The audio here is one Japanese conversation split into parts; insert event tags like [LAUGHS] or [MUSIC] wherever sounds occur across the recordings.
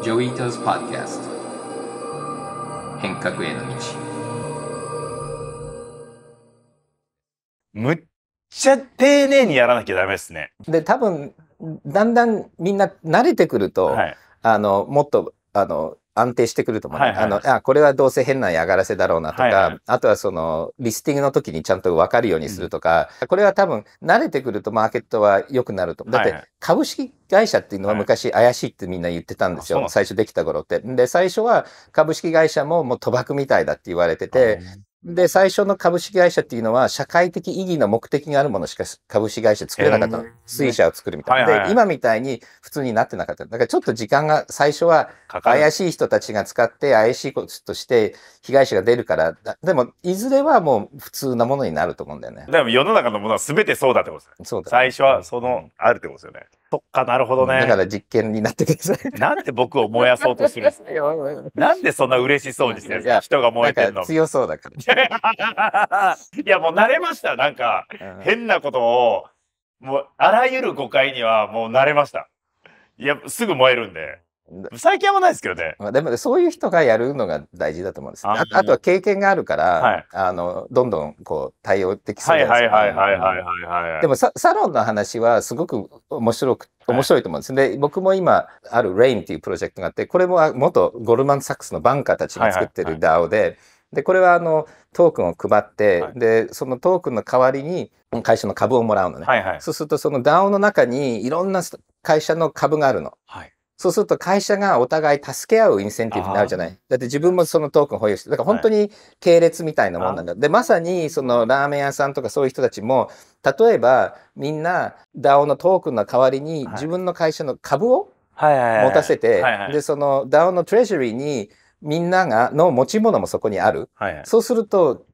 ジョイトズ・パッドキャスト変革への道むっちゃ丁寧にやらなきゃダメですね。で多分だんだんみんな慣れてくると、はい、あのもっとあの安定してくると思う、ね、はいはい、あの、あ、これはどうせ変な嫌がらせだろうなとか、はいはい、あとはその、リスティングの時にちゃんと分かるようにするとか、うん、これは多分、慣れてくるとマーケットは良くなると。だって、株式会社っていうのは昔怪しいってみんな言ってたんですよ。はい、最初できた頃って。で、最初は株式会社ももう賭博みたいだって言われてて、で、最初の株式会社っていうのは、社会的意義の目的があるものしか株式会社作れなかった水車を作るみたいな。で、今みたいに普通になってなかった。だからちょっと時間が、最初は怪しい人たちが使って、怪しいこととして被害者が出るから、でも、いずれはもう普通なものになると思うんだよね。でも世の中のものは全てそうだってことですね。そうだ、最初はその、あるってことですよね。そっか、なるほどね。だから実験になってください。なんで僕を燃やそうとするんですかなんでそんな嬉しそうにしてるんですか人が燃えてるの。強そうだから。[LAUGHS] いや、もう慣れました。なんか、変なことを、もう、あらゆる誤解にはもう慣れました。いや、すぐ燃えるんで。最近はないですけどね。まあ、でもそういう人がやるのが大事だと思うんです。ああとは経験があるから、はい、あのどんどんこう対応できそうないではいはいはいはいはいはい、でもササロンの話はすごく面白く面白いと思うんです、ね、はい、で僕も今ある RAIN っていうプロジェクトがあってこれも元ゴルマン・サックスのバンカーたちが作ってる DAO で。はいはいはいでこれはあのトークンを配って、はい、でそのトークンの代わりに会社の株をもらうのね、はいはい、そうするとその DAO の中にいろんな会社の株があるの、はい、そうすると会社がお互い助け合うインセンティブになるじゃない。だって自分もそのトークン保有して、だから本当に系列みたいなもんなんだ。はい、で、まさにそのラーメン屋さんとかそういう人たちも、例えばみんな DAO のトークンの代わりに自分の会社の株を持たせて、で、その DAO のトレジュリーにみんながの持ち物もそこにある。はいはい、そうすると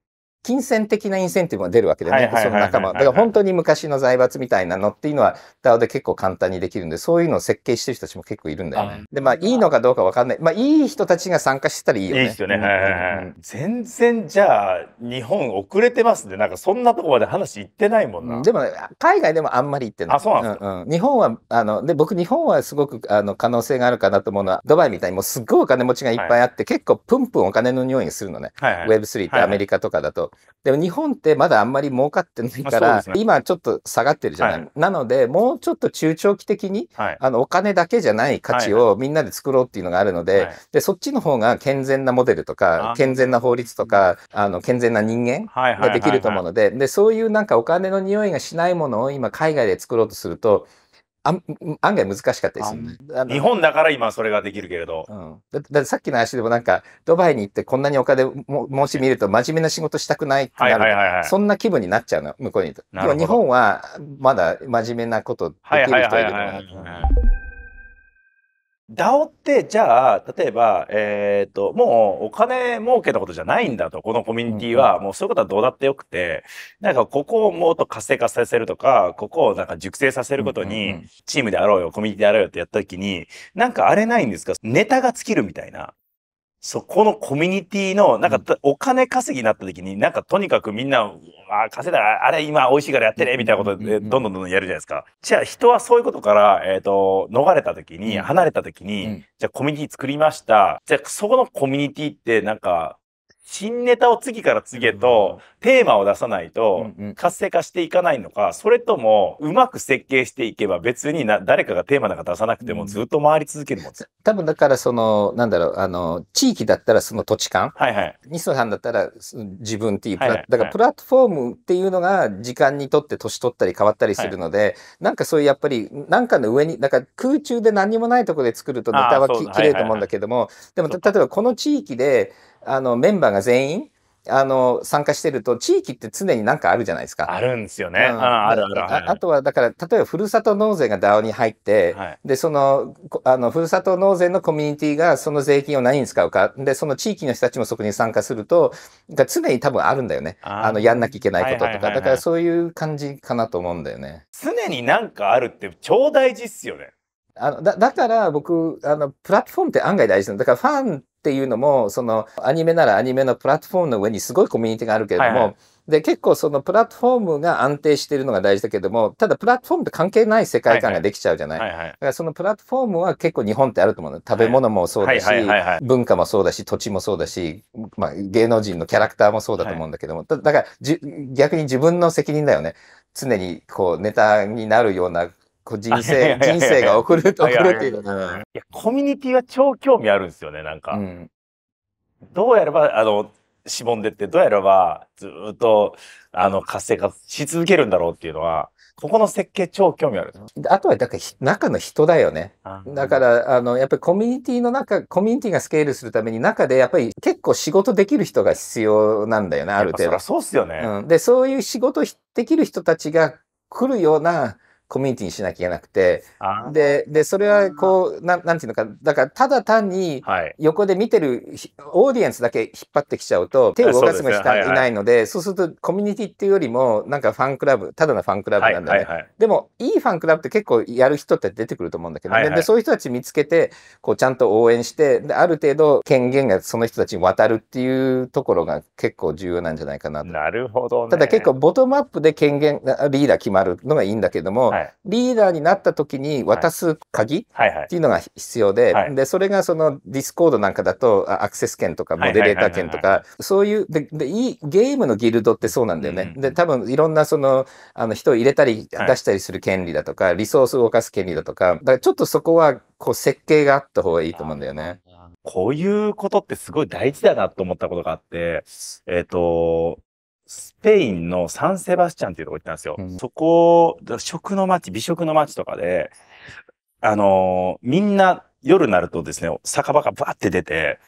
金銭的なインセンティブが出るわけでね、その仲間。だから本当に昔の財閥みたいなのっていうのは d a で結構簡単にできるんで、そういうのを設計してる人たちも結構いるんだよね。で、まあいいのかどうかわかんない。まあいい人たちが参加してたらいいよね。いいですよね。全然じゃあ日本遅れてますね。なんかそんなとこまで話行ってないもんな。でも、ね、海外でもあんまり行ってない。あ、そうなんですか、うんうん、日本は、あの、で、僕日本はすごくあの可能性があるかなと思うのは、ドバイみたいにもうすっごいお金持ちがいっぱいあって、はい、結構プンプンお金の匂いがするのね。はいはい、Web3 ってアメリカとかだと。でも日本ってまだあんまり儲かってないから、ね、今ちょっと下がってるじゃない。はい、なので、もうちょっと中長期的に、はい、あの、お金だけじゃない価値をみんなで作ろうっていうのがあるので、はいで、そっちの方が健全なモデルとか、健全な法律とか、あの、健全な人間ができると思うので、で、そういうなんかお金の匂いがしないものを今海外で作ろうとすると、案外難しかったですよね。日本だから今それができるけれど。うん、だってさっきの話でもなんか、ドバイに行ってこんなにお金申し見ると真面目な仕事したくないってなる、そんな気分になっちゃうの、向こうにでも日本はまだ真面目なことできる人いるの。DAO ってじゃあ例えば、えっ、ー、ともうお金儲けのことじゃないんだとこのコミュニティは、うんもうそういうことはどうだってよくてなんかここをもっと活性化させるとかここをなんか熟成させることに、チームであろうよコミュニティであろうよってやった時になんかあれないんですかネタが尽きるみたいなそこのコミュニティの、なんか、お金稼ぎになった時に、なんかとにかくみんな、あ稼いだら、あれ今美味しいからやってね、みたいなことで、どんどんどんどんやるじゃないですか。じゃあ人はそういうことから、えっ、ー、と、逃れた時に、離れた時に、じゃあコミュニティ作りました。じゃあそこのコミュニティって、なんか、新ネタを次から次へと、テーマを出さないと、活性化していかないのか、それとも、うまく設計していけば別にな、誰かがテーマなんか出さなくてもずっと回り続けるもん、うん、多分だからその、なんだろう、あの、地域だったらその土地感。はいはい。ニ野さんだったら自分っていう、はいはい、だからプラットフォームっていうのが時間にとって年取ったり変わったりするので、はい、なんかそういうやっぱり、なんかの上に、なんか空中で何もないところで作るとネタはき、綺麗と思うんだけども、でも例えばこの地域で、あの、メンバーが全員、あの、参加してると、地域って常になんかあるじゃないですか。あるんですよね。うん、ああるあるあるあとは、だから、例えば、ふるさと納税が DAO に入って、はい、で、その、あの、ふるさと納税のコミュニティが、その税金を何に使うか、で、その地域の人たちもそこに参加すると、が常に多分あるんだよね。あの、やんなきゃいけないこととか、だからそういう感じかなと思うんだよね。常になんかあるって、超大事っすよね。あのだだから僕あのプラットフォームって案外大事なんだからファンっていうのも、そのアニメならアニメのプラットフォームの上にすごいコミュニティがあるけれども、はいはい、で結構そのプラットフォームが安定しているのが大事だけどもただプラットフォームって関係ない世界観ができちゃうじゃないはいはい、だからそのプラットフォームは結構日本ってあると思うの食べ物もそうだし、文化もそうだし土地もそうだし、まあ、芸能人のキャラクターもそうだと思うんだけども、だから逆に自分の責任だよね常にこうネタになるようなこう人生、人生が送る、送るっていうのな。いや、コミュニティは超興味あるんですよね、なんか。うん、どうやれば、あの、しぼんでって、どうやれば、ずっと、あの、活性化し続けるんだろうっていうのは、ここの設計超興味ある。あとは、だから、中の人だよね。だから、あの、やっぱりコミュニティの中、コミュニティがスケールするために中で、やっぱり結構仕事できる人が必要なんだよね、ある程度。そそうっすよね、うん。で、そういう仕事できる人たちが来るような、コミュニティにしなきゃいけなくて、で、で、それはこう、なん、なんていうのか、だからただ単に横で見てる、オーディエンスだけ引っ張ってきちゃうと、手を動かすもいないので、そうするとコミュニティっていうよりも、なんかファンクラブ、ただのファンクラブなんだね。でも、いいファンクラブって結構やる人って出てくると思うんだけど、で、そういう人たち見つけて、こうちゃんと応援して、で、ある程度権限がその人たちに渡るっていうところが結構重要なんじゃないかなと。なるほど、ただ結構ボトムアップで権限、リーダー決まるのがいいんだけども、はいリーダーになった時に渡す鍵っていうのが必要で、で、それがそのディスコードなんかだとアクセス権とかモデレーター権とか、そういう、で、でいいゲームのギルドってそうなんだよね。で、多分いろんなその、あの人を入れたり出したりする権利だとか、リソースを動かす権利だとか、だからちょっとそこはこう設計があった方がいいと思うんだよね。こういうことってすごい大事だなと思ったことがあって、えっ、ー、と、スペインのサンセバスチャンっていうとこ行ったんですよ。うん、そこ、食の街、美食の街とかで、あのー、みんな夜になるとですね、酒場がバーって出て、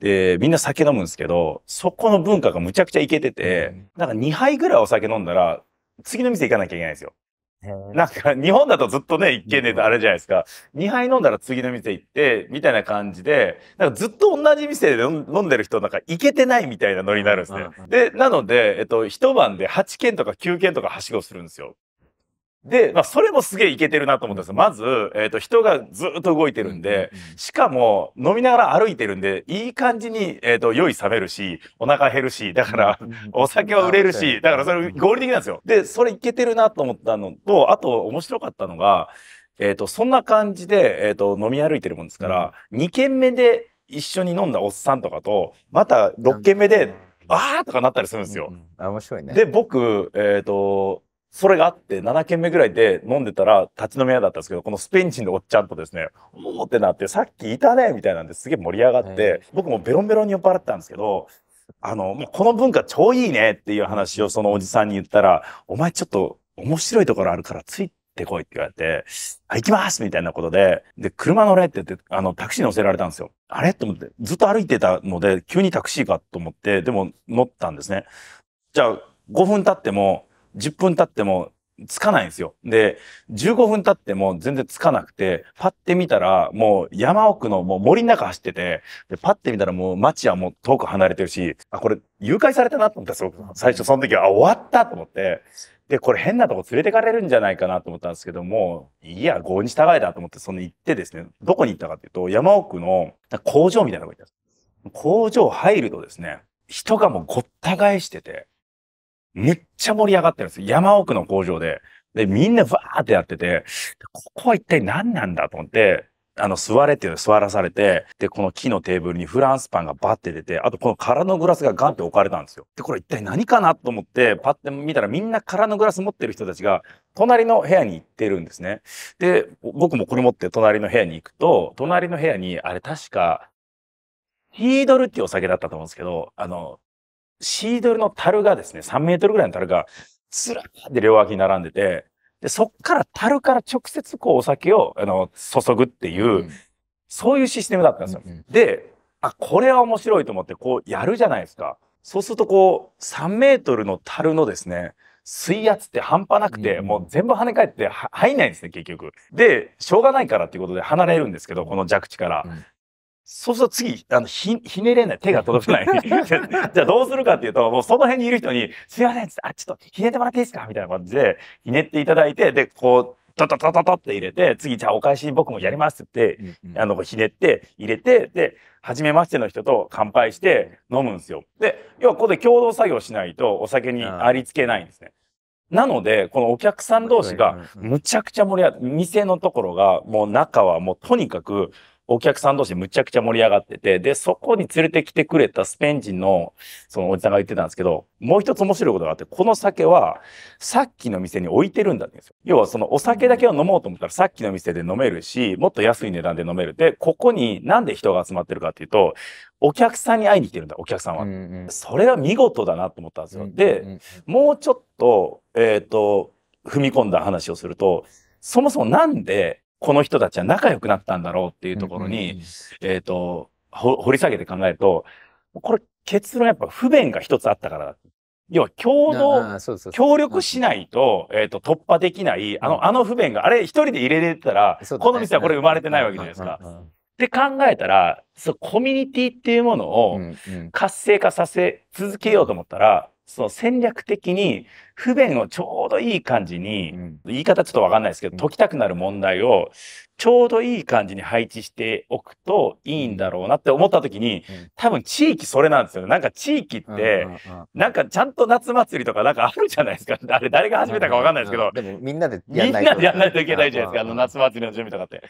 で、みんな酒飲むんですけど、そこの文化がむちゃくちゃいけてて、うん、なんか2杯ぐらいお酒飲んだら、次の店行かなきゃいけないんですよ。なんか日本だとずっとね、一軒であれじゃないですか。2杯飲んだら次の店行って、みたいな感じで、なんかずっと同じ店で飲んでる人なんか行けてないみたいなノリになるんですね。で、なので、えっと、一晩で8軒とか9軒とかはしごするんですよ。で、まあ、それもすげえいけてるなと思ったんですよ。まず、えっ、ー、と、人がずっと動いてるんで、しかも、飲みながら歩いてるんで、いい感じに、えっ、ー、と、酔い冷めるし、お腹減るし、だから、お酒は売れるし、だからそれ合理的なんですよ。で、それいけてるなと思ったのと、あと、面白かったのが、えっ、ー、と、そんな感じで、えっ、と、飲み歩いてるもんですから、うん、2軒目で一緒に飲んだおっさんとかと、また6軒目で、あーとかなったりするんですよ。うん、面白いね。で、僕、えっ、と、それがあって、7軒目ぐらいで飲んでたら、立ち飲み屋だったんですけど、このスペイン人のおっちゃんとですね、おおってなって、さっきいたねみたいなんですげえ盛り上がって、僕もベロンベロンに酔っ払ったんですけど、あの、もうこの文化超いいねっていう話をそのおじさんに言ったら、お前ちょっと面白いところあるからついてこいって言われて、あ、行きますみたいなことで、で、車乗れって言って、あの、タクシー乗せられたんですよ。あれと思って、ずっと歩いてたので、急にタクシーかと思って、でも乗ったんですね。じゃあ、5分経っても、10分経ってもつかないんですよ。で、15分経っても全然つかなくて、パッて見たら、もう山奥のもう森の中走ってて、で、パッて見たらもう街はもう遠く離れてるし、あ、これ誘拐されたなと思ったんですよ。最初その時は、あ、終わったと思って。で、これ変なとこ連れてかれるんじゃないかなと思ったんですけども、いや、合に従えだと思って、その行ってですね、どこに行ったかっていうと、山奥の工場みたいなとこ行ったんです。工場入るとですね、人がもうごった返してて、むっちゃ盛り上がってるんですよ。山奥の工場で。で、みんなバーってやってて、ここは一体何なんだと思って、あの、座れって座らされて、で、この木のテーブルにフランスパンがバッて出て、あとこの空のグラスがガンって置かれたんですよ。で、これ一体何かなと思って、パッて見たらみんな空のグラス持ってる人たちが、隣の部屋に行ってるんですね。で、僕もこれ持って隣の部屋に行くと、隣の部屋に、あれ確か、ヒードルっていうお酒だったと思うんですけど、あの、シードルの樽がですね、3メートルぐらいの樽が、ずらーって両脇に並んでて、で、そっから樽から直接こうお酒を、あの、注ぐっていう、うん、そういうシステムだったんですよ。うんうん、で、あ、これは面白いと思ってこうやるじゃないですか。そうするとこう、3メートルの樽のですね、水圧って半端なくて、もう全部跳ね返って入んないんですね、結局。で、しょうがないからっていうことで離れるんですけど、この弱地から。そうすると次、あの、ひ、ひねれない。手が届かない。[LAUGHS] [LAUGHS] じゃあどうするかっていうと、もうその辺にいる人に、すいません、あ、ちょっとひねってもらっていいですかみたいな感じで、ひねっていただいて、で、こう、トトトトトって入れて、次、じゃあお返し僕もやりますって、うんうん、あの、ひねって入れて、で、初めましての人と乾杯して飲むんですよ。で、要はここで共同作業しないとお酒にありつけないんですね。なので、このお客さん同士がむちゃくちゃ盛り上がって、店のところがもう中はもうとにかくお客さん同士むちゃくちゃ盛り上がってて、で、そこに連れてきてくれたスペイン人の、そのおじさんが言ってたんですけど、もう一つ面白いことがあって、この酒は、さっきの店に置いてるんだって要はそのお酒だけを飲もうと思ったら、さっきの店で飲めるし、もっと安い値段で飲める。で、ここになんで人が集まってるかっていうと、お客さんに会いに来てるんだ、お客さんは。うんうん、それは見事だなと思ったんですよ。うんうん、で、もうちょっと、えっ、ー、と、踏み込んだ話をすると、そもそもなんでこの人たちは仲良くなったんだろうっていうところに、えっ、と、掘り下げて考えると、これ結論やっぱ不便が一つあったから。要は共同、協力しないと、えっ、と、突破できない、あの、あの不便が、あれ一人で入れれたら、この店はこれ生まれてないわけじゃないですか。って考えたら、そコミュニティっていうものを活性化させ続けようと思ったら、そう戦略的に不便をちょうどいい感じに、うん、言い方ちょっとわかんないですけど解きたくなる問題をちょうどいい感じに配置しておくといいんだろうなって思った時に、多分地域それなんですよなんか地域って、なんかちゃんと夏祭りとかなんかあるじゃないですか [LAUGHS] あれ誰が始めたかわかんないですけど、でもみんなでやんないとやんないといけないじゃないですか、あの夏祭りの準備とかって。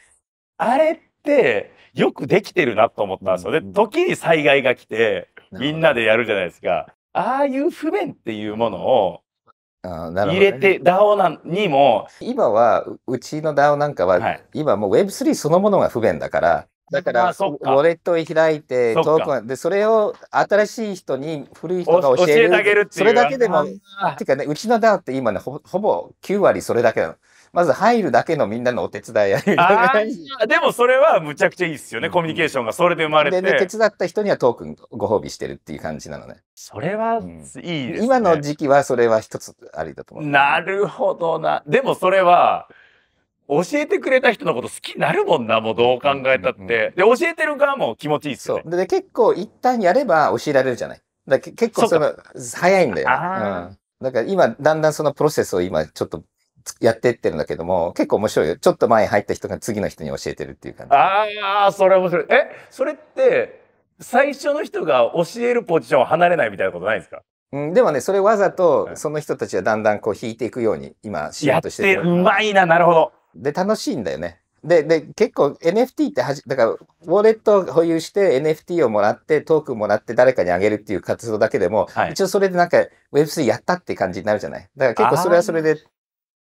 あれってよくできてるなと思ったんですよ。で時に災害が来てみんなでやるじゃないですか。ああいう不便っていうものを入れて DAO なんにも今はうちの DAO なんかは、はい今もう Web3 そのものが不便だからだからウォレットを開いてトークンでそれを新しい人に古い人が教教えてあげるっていうそれだけでもていうかねうちの DAO って今ねほほぼ9割それだけなのまず入るだけのみんなのお手伝いやる [LAUGHS] でもそれはむちゃくちゃいいですよね、コミュニケーションがそれで生まれて。で、手伝った人にはトークンご褒美してるっていう感じなのね。それは、いいですね、今の時期はそれは一つありだと思う。なるほどな。でもそれは、教えてくれた人のこと好きになるもんな、もうどう考えたって。うんうんうん、で、教えてる側も気持ちいいっすよ、ね、そう。で、結構一旦やれば教えられるじゃない。だ結構その、早いんだよ。うん。だから今、だんだんそのプロセスを今、ちょっとやってってるんだけども、結構面白いよ。ちょっと前入った人が次の人に教えてるっていう感じ。ああ、それ面白い。え、それって、最初の人が教えるポジションを離れないみたいなことないですかうん、でもね、それわざと、その人たちはだんだんこう引いていくように、今、しようとしてる。て、うまいな、なるほど。で、楽しいんだよね。で、で、結構 NFT ってはじ、だから、ウォレットを保有して NFT をもらって、トークンもらって誰かにあげるっていう活動だけでも、はい、一応それでなんか Web3 やったって感じになるじゃない。だから結構それはそれで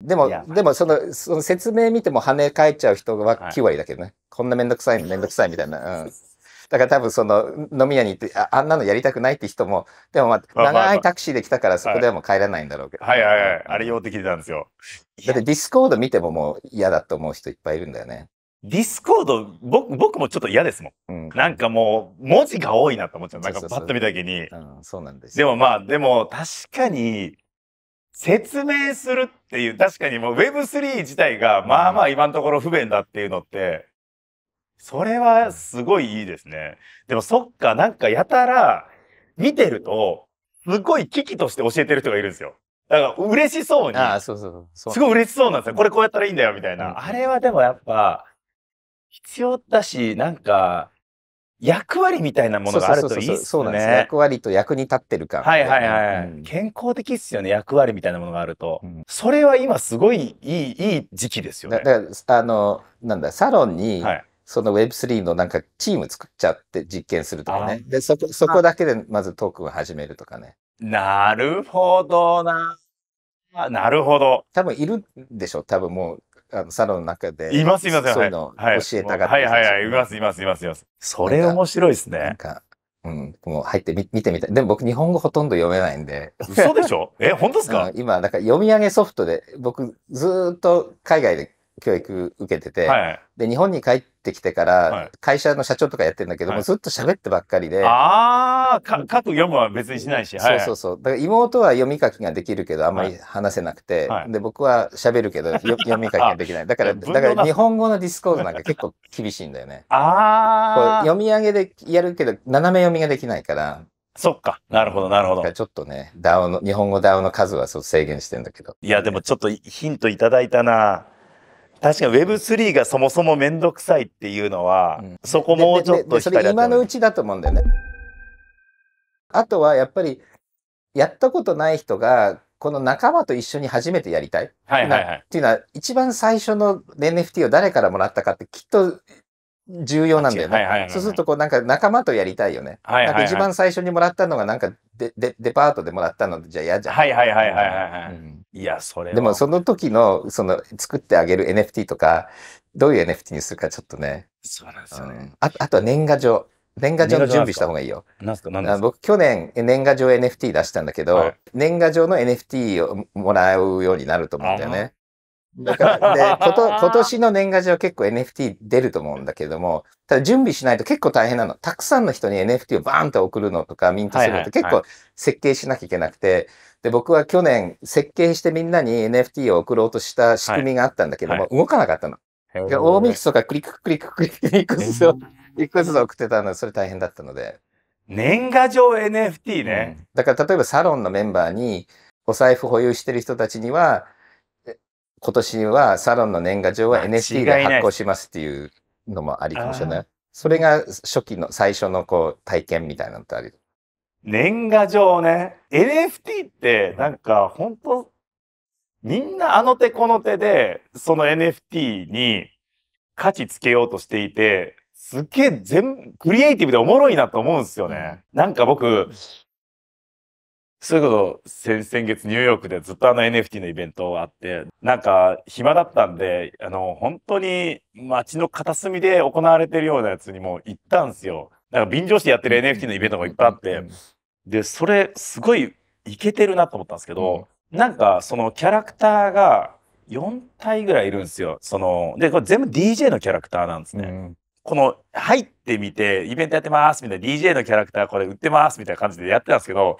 でも、でもその、その説明見ても跳ね返っちゃう人は9割だけどね。はい、こんなめんどくさいのめんどくさいみたいな。うん、だから多分その飲み屋に行ってああんなのやりたくないって人もでもまあ長いタクシーで来たからそこではもう帰らないんだろうけど、はいはいはい、あれ用っててたんですよだってディスコード見てももう嫌だと思う人いっぱいいるんだよねディスコード僕僕もちょっと嫌ですもん、うん、なんかもう文字が多いなと思っちゃうなんかパッと見た時にうん、そうなんですでもまあでも確かに説明するっていう、確かにもう Web3 自体がまあまあ今のところ不便だっていうのって、それはすごいいいですね。でもそっか、なんかやたら見てると、すごい危機として教えてる人がいるんですよ。だから嬉しそうに。ああ、そうそうそう。すごい嬉しそうなんですよ。これこうやったらいいんだよ、みたいな。あれはでもやっぱ、必要だし、なんか、役割みたいなものがあるといいそうなんです。役割と役に立ってるか。はいはいはい。うん、健康的っすよね。役割みたいなものがあると。うん、それは今すごいいい、いい時期ですよね。だから、あの、なんだ、サロンに、はい、その Web3 のなんかチーム作っちゃって実験するとかね。で、そこ、そこだけでまずトークンを始めるとかね。なるほどな。なるほど。多分いるんでしょ。う多分もうあの、サロンの中で。います、います、そういうの教えたがって、はい。はい、はい、はい、います、います、います、います。それ面白いですね。なんか、うん、もう入ってみ、見てみたい。でも僕日本語ほとんど読めないんで。嘘でしょえ、本当ですか、今、なんか読み上げソフトで、僕ずっと海外で教育受けてて、はい、で日本に帰ってきてから会社の社長とかやってるんだけどはい、ずっと喋ってばっかりでああ書く読むは別にしないし、はい、そうそうそうだから妹は読み書きができるけどあんまり話せなくて、はい、で僕は喋るけど [LAUGHS] 読み書きができないだからだから日本語のディスコードなんか結構厳しいんだよね [LAUGHS] ああ読み上げでやるけど斜め読みができないからそっか。なるほど、なるほど。ちょっとね、ダウの、日本語ダウの数はそう制限してんだけど。いや、でもちょっとヒントいただいたな。確かに Web3 がそもそも面倒くさいっていうのは、うん、そこもうちょっとそれ今のうちだと思うんだよね。あとはやっぱりやったことない人がこの仲間と一緒に初めてやりたい。はいはいはい、っていうのは一番最初の NFT を誰からもらったかってきっと重要なんだよね。はいはいはいはい、そうするとこうなんか仲間とやりたいよね。はいはいはい、なんか一番最初にもらったのがなんかデデデパートでもらったのじゃ嫌じゃん。はいはいはいはい、はいうんいや、それでもその時の、その作ってあげる NFT とか、どういう NFT にするかちょっとね。そうなんですよね。うん、ああとは年賀状。年賀状の準備した方がいいよ。なんすかなんですか僕去年年賀状 NFT 出したんだけど、はい、年賀状の NFT をもらうようになると思うんだよね。だから、で、こと、今年の年賀状結構 NFT 出ると思うんだけども、ただ準備しないと結構大変なの。たくさんの人に NFT をバーンと送るのとか、ミントするのって結構設計しなきゃいけなくて、はいはいはい、で、僕は去年設計してみんなに NFT を送ろうとした仕組みがあったんだけども、はいはい、動かなかったの。大ミクスとかクリッククリッククリックリックつを、一個ずつ送ってたのそれ大変だったので。年賀状 NFT ね、うん、だから例えばサロンのメンバーに、お財布保有してる人たちには、今年はサロンの年賀状は NFT で発行しますっていうのもありかもしれない。それが初期の最初のこう体験みたいなのってある。年賀状ね。NFT ってなんか本当みんなあの手この手でその NFT に価値つけようとしていて、すっげえ全、クリエイティブでおもろいなと思うんですよね。なんか僕、それこ先先月ニューヨークでずっとあの NFT のイベントあって、なんか暇だったんで、あの、本当に街の片隅で行われてるようなやつにも行ったんですよ。なんか便乗してやってる NFT のイベントもいっぱいあって、で、それすごいイけてるなと思ったんですけど、なんかそのキャラクターが4体ぐらいいるんですよ。その、で、これ全部 DJ のキャラクターなんですね。うんこの入ってみて、イベントやってますみたいな、DJ のキャラクターこれ売ってますみたいな感じでやってたんですけど、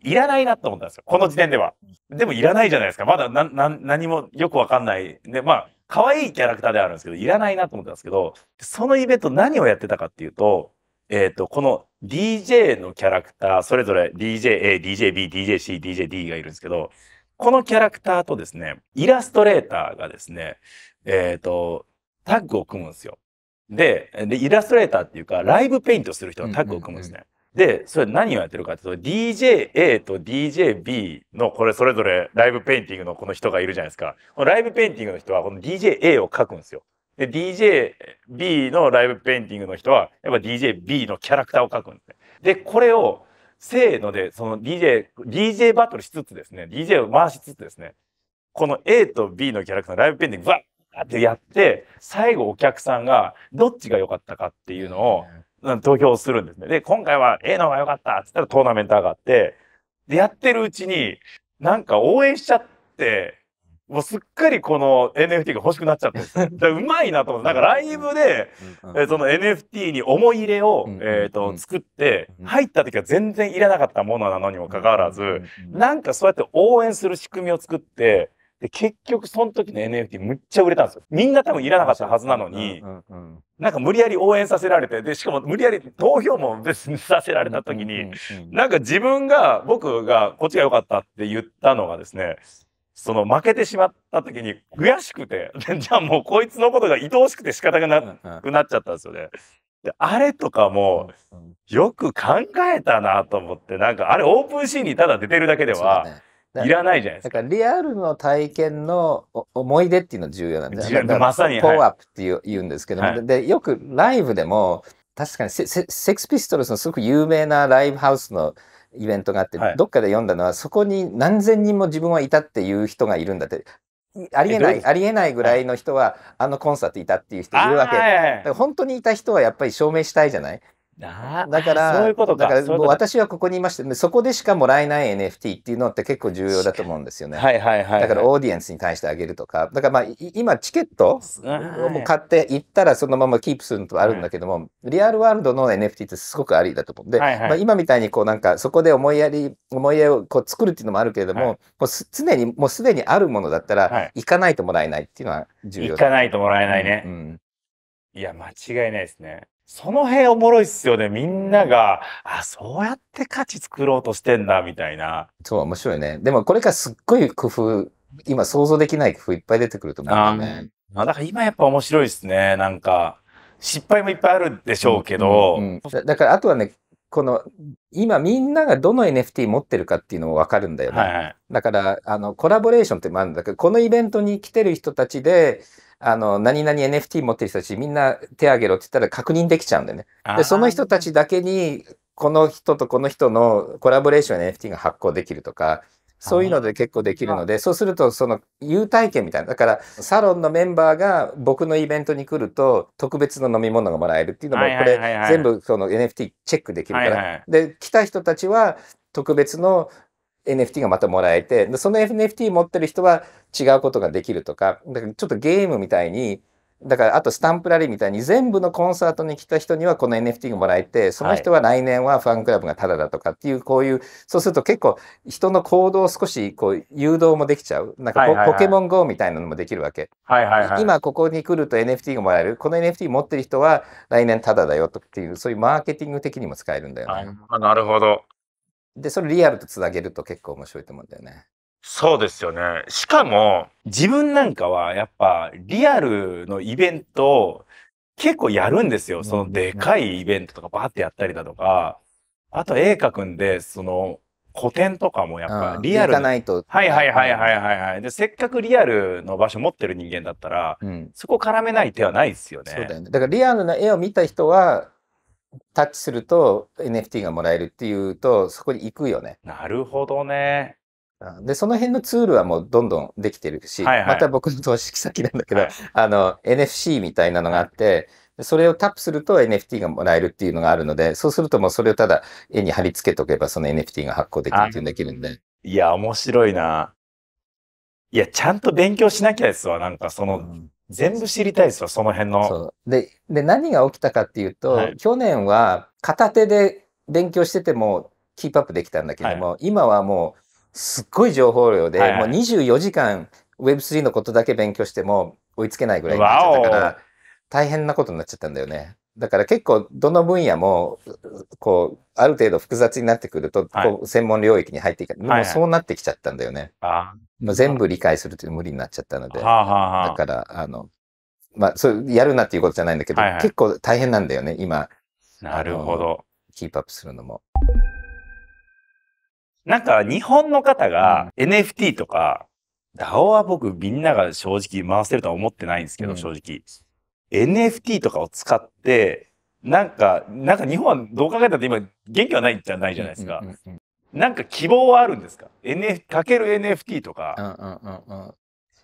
いらないなと思ったんですよ。この時点では。でもいらないじゃないですか。まだな、な、何もよくわかんない。で、まあ、可愛いキャラクターではあるんですけど、いらないなと思ったんですけど、そのイベント何をやってたかっていうと、えっ、ー、と、この DJ のキャラクター、それぞれ DJA、DJB、DJC、DJD がいるんですけど、このキャラクターとですね、イラストレーターがですね、えっ、ー、と、タッグを組むんですよ。で、で、イラストレーターっていうか、ライブペイントする人がタッグを組むんですね。うんうんうんで、それ何をやってるかっていうと、DJA と DJB のこれそれぞれライブペインティングのこの人がいるじゃないですか。このライブペインティングの人はこの DJA を書くんですよ。で、DJB のライブペインティングの人は、やっぱ DJB のキャラクターを書くんですね。で、これを、せーので、その DJ、DJ バトルしつつですね、DJ を回しつつですね、この A と B のキャラクターのライブペインティング、わーってやって、最後お客さんがどっちが良かったかっていうのを、投票するんですね。で、今回は A の方が良かったっつったらトーナメント上がって、で、やってるうちに、なんか応援しちゃって、もうすっかりこの NFT が欲しくなっちゃって [LAUGHS] うまいなと思って、なんかライブで、えその NFT に思い入れを、えっ、と、作って、入った時は全然いらなかったものなのにもかかわらず、なんかそうやって応援する仕組みを作って、で、結局その時の NFT むっちゃ売れたんですよ。みんな多分いらなかったはずなのに、なんか無理やり応援させられて、で、しかも無理やり投票も別にさせられた時に、なんか自分が、僕がこっちが良かったって言ったのがですね、その負けてしまった時に悔しくて、[LAUGHS] じゃあもうこいつのことが愛おしくて仕方がなくなっちゃったんですよね。であれとかもよく考えたなと思って、なんかあれオープンシーンにただ出てるだけでは、いらないじゃないですか。だからリアルの体験の思い出っていうのが重要なんですよね。まさに。ポーアップっていう、はい、言うんですけども、はい、で、よくライブでも、確かにセセックスピストルスのすごく有名なライブハウスのイベントがあって、はい、どっかで読んだのは、そこに何千人も自分はいたっていう人がいるんだって。ありえないありえないぐらいの人は、あのコンサートいたっていう人いるわけ、本当にいた人はやっぱり証明したいじゃないだからだからもう私はここにいましてそこでしかもらえない NFT っていうのって結構重要だと思うんですよね。はいはいはい、はい、だからオーディエンスに対してあげるとかだからまあ今チケットを買って行ったらそのままキープするのとあるんだけども、はい、リアルワールドの NFT ってすごくありだと思うんで、はいはい、まあ、今みたいにこうなんかそこで思いやり思いやりをこう作るっていうのもあるけれども、はい、もう常にもうすでにあるものだったら行かないともらえないっていうのは重要だ、行かないともらえないね。うん、いや間違いないですね。その辺おもろいっすよね。みんなが、あ、そうやって価値作ろうとしてんだ、みたいな。そう、面白いね。でもこれからすっごい工夫、今想像できない工夫いっぱい出てくると思うんだよね。あだから今やっぱ面白いっすね。なんか、失敗もいっぱいあるでしょうけど。うんうんうん、だからあとはね、この今みんながどの NFT 持ってるかっていうのも分かるんだよね。はいはい、だからあのコラボレーションってもあるんだけどこのイベントに来てる人たちであの、何々 NFT 持ってる人たちみんな手あげろって言ったら確認できちゃうんだよね。で、その人たちだけに、この人とこの人のコラボレーション NFT が発行できるとか、そういうので結構できるので、そうするとその優待券みたいな。だからサロンのメンバーが僕のイベントに来ると特別の飲み物がもらえるっていうのも、これ全部その NFT チェックできるから。で、来た人たちは特別の NFT がまたもらえて、その NFT 持ってる人は違うことができるとか、だからちょっとゲームみたいに、だからあとスタンプラリーみたいに全部のコンサートに来た人にはこの NFT がもらえて、その人は来年はファンクラブがタダだとかっていう、こういう、そうすると結構人の行動を少しこう誘導もできちゃう。なんかポ,、ポケモン GO みたいなのもできるわけ。はいはいはい、今ここに来ると NFT がもらえる。この NFT 持ってる人は来年タダだよっていう、そういうマーケティング的にも使えるんだよね。なるほど。で、それリアルとつなげると結構面白いと思うんだよね。そうですよね。しかも、自分なんかはやっぱリアルのイベント結構やるんですよ。そのでかいイベントとかバーってやったりだとか、あと絵描くんで、その古典とかもやっぱリアル。行かないと。はいはいはいはいはいはい。で、せっかくリアルの場所持ってる人間だったら、うん、そこ絡めない手はないですよね。そうだよね。だからリアルな絵を見た人は、タッチすると NFT がもらえるっていうと、そこに行くよね。なるほどね。で、その辺のツールはもうどんどんできてるし、はいはい、また僕の投資先なんだけど、はい、あの、NFC みたいなのがあって、それをタップすると NFT がもらえるっていうのがあるので、そうするともうそれをただ絵に貼り付けとけばその NFT が発行できるっていうのできるんで。いや、面白いな。いや、ちゃんと勉強しなきゃですわ。なんかその、うん全部知りたいですよ、その辺の。で、で、何が起きたかっていうと、はい、去年は片手で勉強しててもキープアップできたんだけども、はい、今はもうすっごい情報量で、はいはい、もう24時間 Web3 のことだけ勉強しても追いつけないぐらいになっちゃったから、大変なことになっちゃったんだよね。だから結構どの分野もこうある程度複雑になってくると、こう専門領域に入っていく、はい、もうそうなってきちゃったんだよね。はい、全部理解するという無理になっちゃったので、はあはあ、だからあのまあそれやるなっていうことじゃないんだけど、はいはい、結構大変なんだよね今。なるほど。キープアップするのも。なんか日本の方が NFT とか DAO は僕みんなが正直回せるとは思ってないんですけど、うん、正直。NFT とかを使って、なんか、なんか日本はどう考えたって今、元気はないじゃないじゃないですか。なんか希望はあるんですか ?NF、かける NFT とか。うんうんうん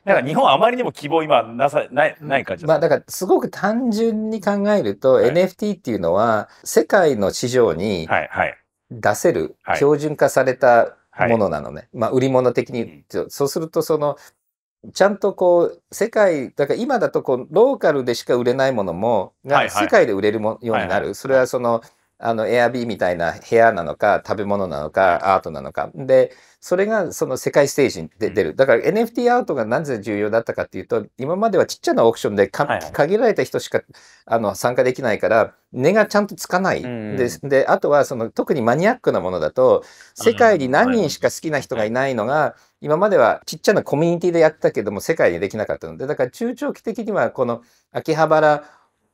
なんか日本はあまりにも希望今なさ、ない、ない感じまあだからすごく単純に考えると、はい、NFT っていうのは世界の市場に出せる、標準化されたものなのね。はいまあ売り物的に、そうするとそのちゃんとこう世界だから今だとこうローカルでしか売れないものもが世界で売れるも、ようになる、それはそのあのエアビーみたいな部屋なのか食べ物なのかアートなのかでそれがその世界ステージに出るだから NFT アートがなぜ重要だったかっていうと今まではちっちゃなオークションで、限られた人しかあの参加できないから値がちゃんとつかない、であとはその特にマニアックなものだと世界に何人しか好きな人がいないのが、今まではちっちゃなコミュニティでやったけども世界にできなかったのでだから中長期的にはこの秋葉原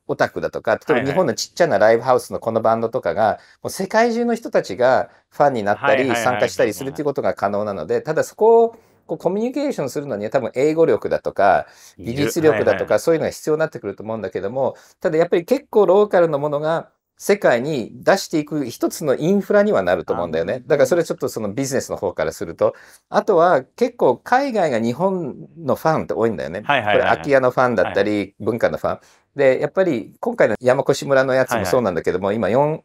オタクだとか例えば日本のちっちゃなライブハウスのこのバンドとかが、はいはい、もう世界中の人たちがファンになったり参加したりするということが可能なのでただそこをこうコミュニケーションするのには多分英語力だとか技術力だとかそういうのが必要になってくると思うんだけどもただやっぱり結構ローカルのものが世界に出していく一つのインフラにはなると思うんだよね。だからそれちょっとそのビジネスの方からすると。あとは結構海外が日本のファンって多いんだよね。はいはいはいこれ空き家のファンだったり、文化のファン。で、やっぱり今回の山越村のやつもそうなんだけども、はいはい、今4、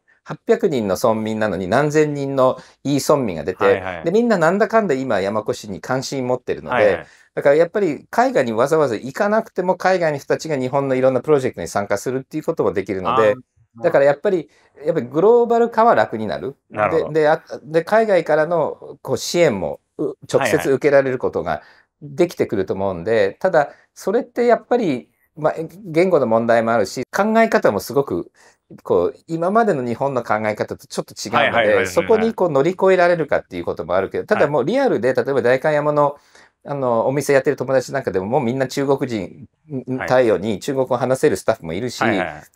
800人の村民なのに何千人のいい村民が出て、はいはい、で、みんななんだかんだ今山越に関心持ってるので、はいはいだからやっぱり海外にわざわざ行かなくても海外の人たちが日本のいろんなプロジェクトに参加するっていうこともできるので、だからやっぱり、やっぱりグローバル化は楽になる。なるでで海外からのこう支援も直接受けられることができてくると思うんで、はいはい、ただ、それってやっぱり、まあ、言語の問題もあるし、考え方もすごく、こう、今までの日本の考え方とちょっと違うので、そこにこう乗り越えられるかっていうこともあるけど、ただもうリアルで、例えば代官山の、あの、お店やってる友達なんかでも、もうみんな中国人対応に中国語を話せるスタッフもいるし、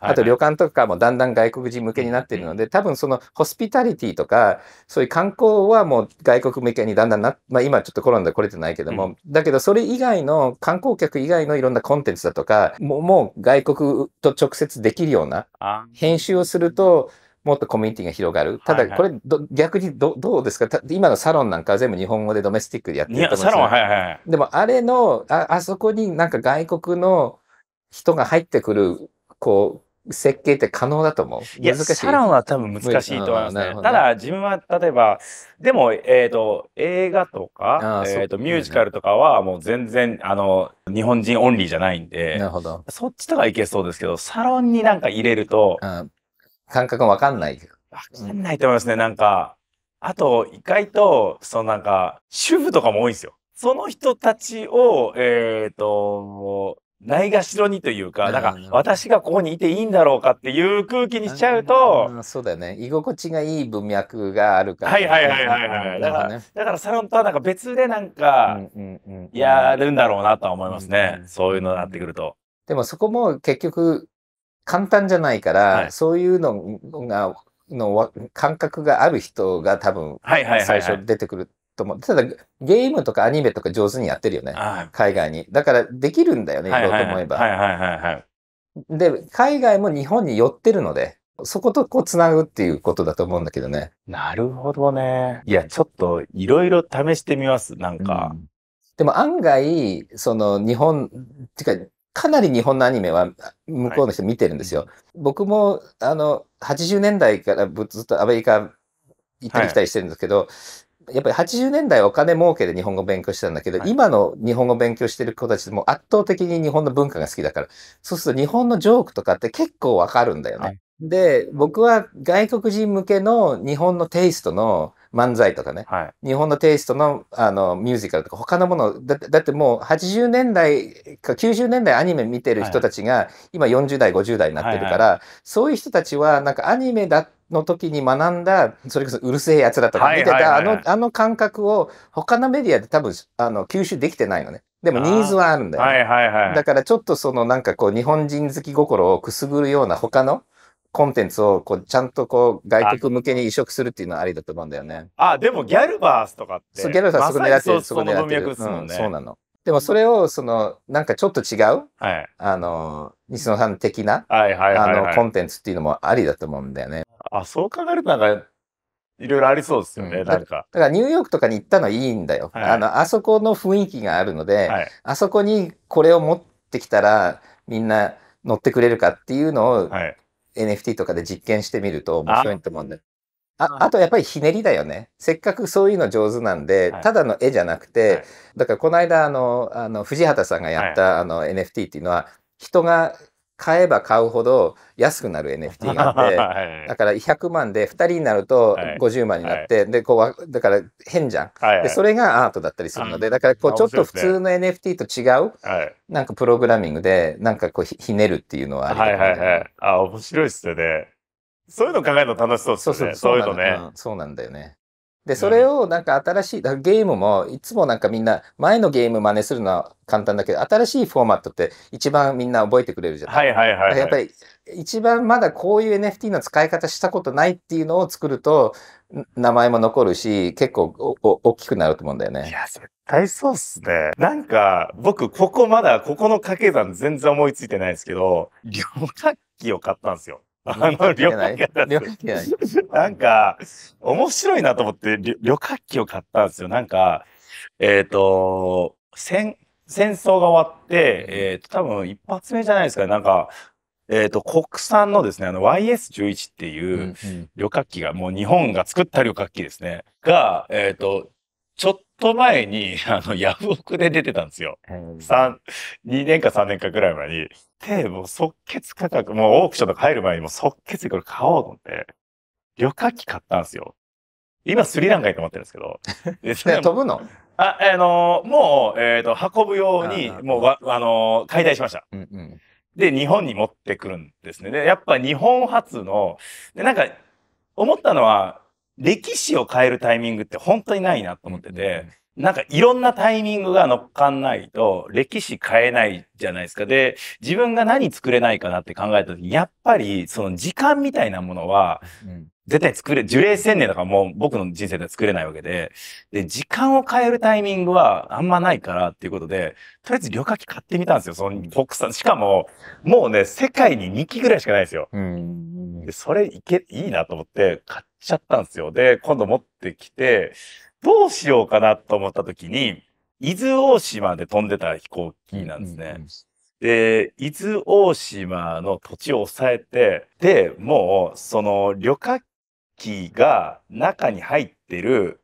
あと旅館とかもだんだん外国人向けになってるので、多分そのホスピタリティとか、そういう観光はもう外国向けにだんだんな、まあ今ちょっとコロナで来れてないけども、うん、だけどそれ以外の観光客以外のいろんなコンテンツだとか、もうもう外国と直接できるような編集をすると、もっとコミュニティが広がる。ただ、これど、逆にどどうですか今のサロンなんかは全部日本語でドメスティックでやってると思うんですよ、サロン、はいはい。でも、あれのあ、あそこになんか外国の人が入ってくる、こう、設計って可能だと思う。いや、難しい。サロンは多分難しいと思いますね。ただ、自分は例えば、でも、えっ、ー、と、映画とか、えっ、ー、と、ミュージカルとかはもう全然、あの、日本人オンリーじゃないんで、なるほど。そっちとかいけそうですけど、サロンになんか入れると、うん感覚わかんないけど。わかんないと思いますね、なんか。あと、意外と、そのなんか、主婦とかも多いんですよ。その人たちを、えっ、ー、と、ないがしろにというか、なんか、私がここにいていいんだろうかっていう空気にしちゃうと。そうだよね。居心地がいい文脈があるから、はいはいはいはいはい。だから、ね、だからサロンとはなんか別でなんか、やるんだろうなとは思いますね。そういうのになってくると。でもそこも結局簡単じゃないから、はい、そういうのが、の感覚がある人が多分、最初出てくると思う。ただ、ゲームとかアニメとか上手にやってるよね。海外に。だから、できるんだよね、やろうと思えば。はいはいはい。で、海外も日本に寄ってるので、そことこうつなぐっていうことだと思うんだけどね。なるほどね。いや、ちょっといろいろ試してみます、なんか。うん、でも案外、その日本、っていか、かなり日本のアニメは向こうの人見てるんですよ。はい、僕もあの80年代からずっとアメリカ行ったり来たりしてるんですけど、はい、やっぱり80年代お金儲けで日本語勉強してたんだけど、はい、今の日本語勉強してる子たちも圧倒的に日本の文化が好きだから、そうすると日本のジョークとかって結構わかるんだよね。で、僕は外国人向けの日本のテイストの漫才とかね、はい、日本のテイストのあのミュージカルとか他のものだ、だってもう80年代90年代アニメ見てる人たちが、今40代、50代になってるから、そういう人たちは、なんかアニメだの時に学んだ、それこそうるせえやつだとか見てた、あの、あの感覚を他のメディアで多分、あの、吸収できてないのね。でもニーズはあるんだよ、ね、はいはいはい。だからちょっとそのなんかこう日本人好き心をくすぐるような他のコンテンツをこうちゃんとこう外国向けに移植するっていうのはありだと思うんだよね。あ、でもギャルバースとかって。そう、ギャルバースそこ狙ってる。そこ狙ってる。その文脈すもんね、うん。そうなの。でもそれを、その、なんかちょっと違う、はい、あの、西野さん的な、はいはいあの、コンテンツっていうのもありだと思うんだよね。あ、そう考えるとなんか、いろいろありそうですよね、うん、なんか。だからニューヨークとかに行ったのはいいんだよ。はい、あの、あそこの雰囲気があるので、はい、あそこにこれを持ってきたら、みんな乗ってくれるかっていうのを、はい、NFT とかで実験してみると面白いと思うんだよ。ああとやっぱりひねりだよね。せっかくそういうの上手なんで、はい、ただの絵じゃなくて、はい、だからこの間あの、あの、藤畑さんがやった、はい、あの NFT っていうのは、人が買えば買うほど安くなる NFT があって、はい、だから100万で2人になると50万になって、はい、でこうだから変じゃん、はいでそれがアートだったりするので、だからこうちょっと普通の NFT と違う、い、なんかプログラミングでなんかこうひねるっていうのはあり、ね、はいはいはいあ面白いっすよねそういうの考えるの楽しそうですね。そういうのね、うん、そうなんだよね。で、それをなんか新しい、ゲームもいつもなんかみんな前のゲーム真似するのは簡単だけど、新しいフォーマットって一番みんな覚えてくれるじゃないはいはいはい、はい、やっぱり一番まだこういう NFT の使い方したことないっていうのを作ると、名前も残るし、結構大きくなると思うんだよね。いや、絶対そうっすね。なんか僕、ここまだ、ここの掛け算全然思いついてないですけど、旅客機を買ったんですよ。あの [LAUGHS] 旅客機旅客機なんか、面白いなと思って、旅客機を買ったんですよ。なんか、えっ、ー、と、戦、戦争が終わって、えっ、ー、と、多分一発目じゃないですか、ね、なんか、えっ、ー、と、国産のですね、あの YS11 っていう旅客機が、もう日本が作った旅客機ですね、が、えっ、と、ちょっと前に、あの、ヤフオクで出てたんですよ。三、2年か3年かぐらい前に。で、もう即決価格、もうオークションとか入る前にもう即決でこれ買おうと思って、旅客機買ったんですよ。今スリランカにと思ってるんですけど。[LAUGHS] で飛ぶのあ、あのー、もう、えっ、ー、と、運ぶように、もうわ、あのー、解体しました。うんうん、で、日本に持ってくるんですね。で、やっぱ日本初の、で、なんか、思ったのは、歴史を変えるタイミングって本当にないなと思ってて、なんかいろんなタイミングが乗っかんないと歴史変えないじゃないですか。で、自分が何作れないかなって考えた時に、やっぱりその時間みたいなものは、絶対作れ、樹齢1000年だからもう僕の人生では作れないわけで、で、時間を変えるタイミングはあんまないからっていうことで、とりあえず旅客機買ってみたんですよ。その国産。しかも、もうね、世界に2機ぐらいしかないですよ。でそれいけ、いいなと思って買っちゃったんですよ。で、今度持ってきて、どうしようかなと思った時に、伊豆大島で飛んでた飛行機なんですね。うんうん、で、伊豆大島の土地を抑えて、で、もう、その旅客機が中に入ってる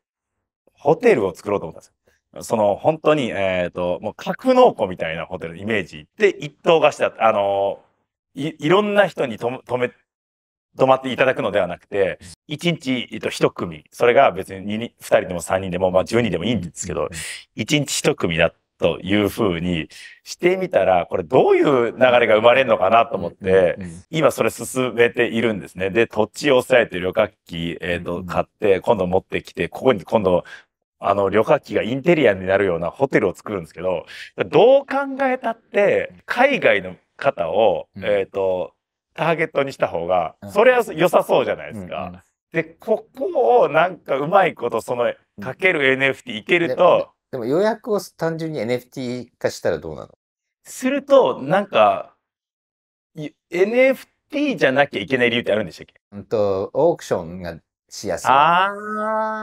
ホテルを作ろうと思ったんですよ。その本当に、えっ、ー、と、もう格納庫みたいなホテルのイメージで一棟貸してあのい、いろんな人にと止め止まっていただくのではなくて、1日、と、1組、それが別に 2, 2人でも3人でも、まあ10人でもいいんですけど、1日1組だというふうにしてみたら、これどういう流れが生まれるのかなと思って、今それ進めているんですね。で、土地を抑えて旅客機、えっ、と、買って、今度持ってきて、ここに今度、あの、旅客機がインテリアになるようなホテルを作るんですけど、どう考えたって、海外の方を、えっ、と、ターゲットにした方が、それは良さそうじゃないですか。うんうん、で、ここをなんかうまいこと、その、かける NFT いけると、でも予約を単純に NFT 化したらどうなのすると、なんか、NFT じゃなきゃいけない理由ってあるんでしたっけうんと、オークションがしやすい。あ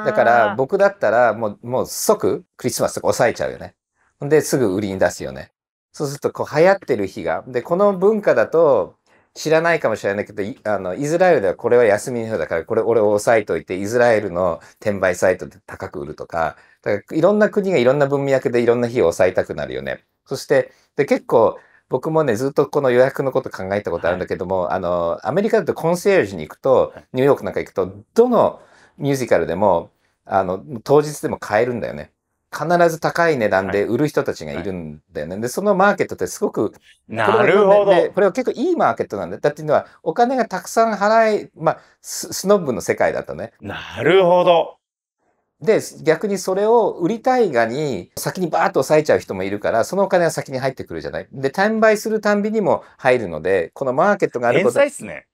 だから僕だったらもう、もう即クリスマスとか抑えちゃうよね。ほんですぐ売りに出すよね。そうするとこう流行ってる日が。で、この文化だと知らないかもしれないけど、あの、イスラエルではこれは休みの日だから、これ俺を押さえといて、イスラエルの転売サイトで高く売るとか、だからいろんな国がいろんな文脈でいろんな日を抑えたくなるよね。そして、で、結構、僕もね、ずっとこの予約のこと考えたことあるんだけども、はい、あの、アメリカだとコンシェルジュに行くと、ニューヨークなんか行くと、どのミュージカルでも、あの、当日でも買えるんだよね。必ず高い値段で売る人たちがいるんだよね。はい、で、そのマーケットってすごく、なるほど。これは結構いいマーケットなんだ。だっていうのは、お金がたくさん払い、まあ、スノブの世界だとね。なるほど。で、逆にそれを売りたいがに、先にバーッと抑えちゃう人もいるから、そのお金は先に入ってくるじゃない。で、転売するたんびにも入るので、このマーケットがあること。天才っすね。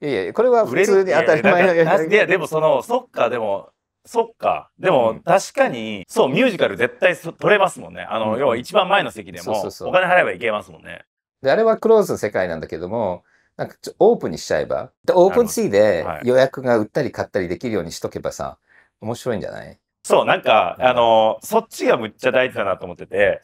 いやいや、これは普通に当たり前のやいや、でもその、そっか、でも、そっか。でも、確かに、そう、ミュージカル絶対取れますもんね。あの、要は一番前の席でも、お金払えばいけますもんね。で、あれはクローズの世界なんだけども、なんかちょオープンにしちゃえば、でオープンシーで予約が売ったり買ったりできるようにしとけばさ、面白いんじゃないそう、なんか、あの、そっちがむっちゃ大事だなと思ってて、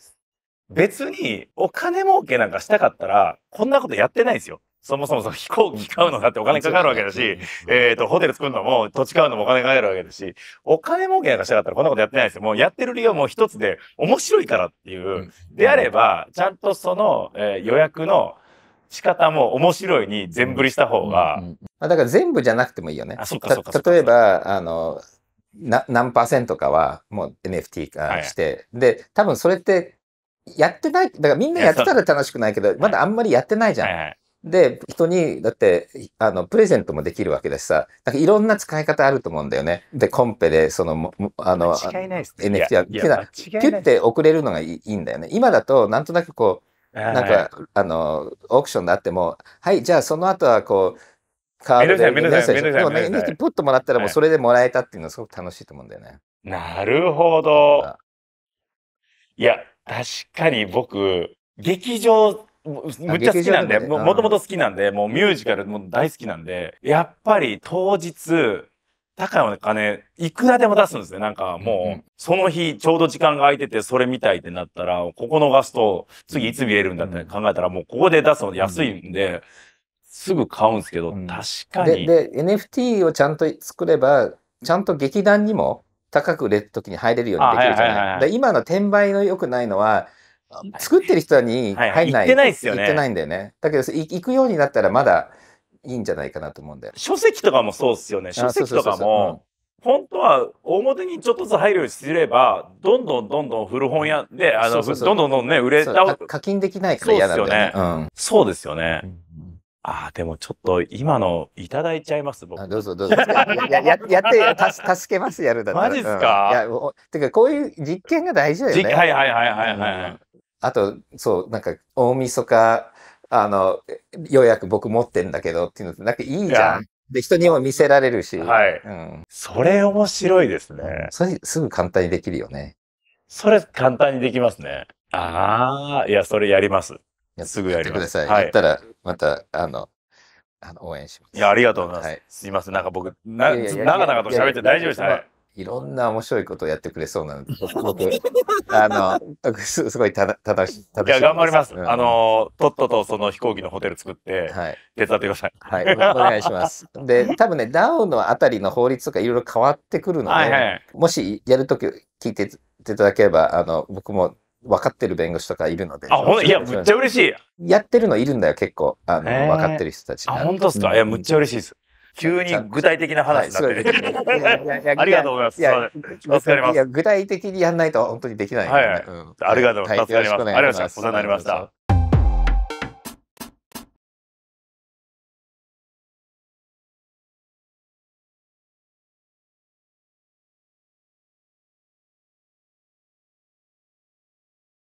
別にお金儲けなんかしたかったら、こんなことやってないんですよ。そもそもその飛行機買うのだってお金かかるわけだし、えっ、ー、と、ホテル作るのも土地買うのもお金かかるわけだし、お金儲けなんかしたかったらこんなことやってないですよ。もうやってる理由はもう一つで、面白いからっていう。であれば、ちゃんとその、えー、予約の仕方も面白いに全振りした方が。うんうん、だから全部じゃなくてもいいよね。あ、そっかそっか例えば、あの、な何パーセントかはもう NFT 化して、はい、で、多分それってやってない、だからみんなやってたら楽しくないけど、まだあんまりやってないじゃん。はいはいで、人に、だって、あの、プレゼントもできるわけだしさ、なんかいろんな使い方あると思うんだよね。で、コンペで、その、あの、違いないです、NFT は、ピュって送れるのがいいんだよね。今だと、なんとなくこう、なんか、あの、オークションであっても、はい、じゃあその後はこう、カードで、でも、ね、NFT ポッともらったら、もうそれでもらえたっていうのはすごく楽しいと思うんだよね。なるほど。いや、確かに僕、劇場むっちゃ好きなんで、もともと好きなんで、もうミュージカルも大好きなんで、やっぱり当日、高いお金、いくらでも出すんですね。なんかもう、その日、ちょうど時間が空いてて、それ見たいってなったら、ここ逃すと、次いつ見えるんだって考えたら、もうここで出すの安いんで、すぐ買うんですけど、確かに、で。で、NFT をちゃんと作れば、ちゃんと劇団にも高く売れるきに入れるようにできるじゃない。今の転売の良くないのは、作ってる人に入んない。はい、ってないですよね。ってないんだよね。だけど、行くようになったらまだいいんじゃないかなと思うんだよ。書籍とかもそうっすよね。書籍とかも、本当は表にちょっとずつ入るようにすれば、どんどんどんどん古本屋で、あの、そうそうそうどんどんどんね、売れた。課金できないから嫌なんだよね。そうですよね。うん、ああ、でもちょっと今のいただいちゃいます、僕。どうぞどうぞ。やややってたす、助けますやるだったら。マジっすか、うん、いや、てかこういう実験が大事だよね。はいはいはいはいはい。うんあと、そう、なんか、大晦日、あの、ようやく僕持ってんだけどっていうのって、なんかいいじゃん。で、人にも見せられるし。はい。うん。それ面白いですね。それ、すぐ簡単にできるよね。それ簡単にできますね。ああ、いや、それやります。すぐやります。ください。はい、やったら、また、あの、あの応援します。いや、ありがとうございます。はい、すいません、なんか僕、な、長々と喋って大丈夫です。たね。いろんな面白いことをやってくれそうなので、す [LAUGHS] あの、すごいただ、正しい。いや、頑張ります。あの、とっととその飛行機のホテル作って、はい、手伝ってください。はい、お願いします。で、多分ね、ダウンのあたりの法律とかいろいろ変わってくるので、もしやるとき聞いていただければ、あの、僕も分かってる弁護士とかいるので。あ、ほんいや、むっちゃ嬉しい。やってるのいるんだよ、結構。あの、分かってる人たち。あ、本当ですか、いや、むっちゃ嬉しいです。急に具体的な話になって、[LAUGHS] ありがとうございます。いや助かります。具体的にやんないと本当にできない、はいありがとうございます。助かります。ありがとうございます。お世話になりました。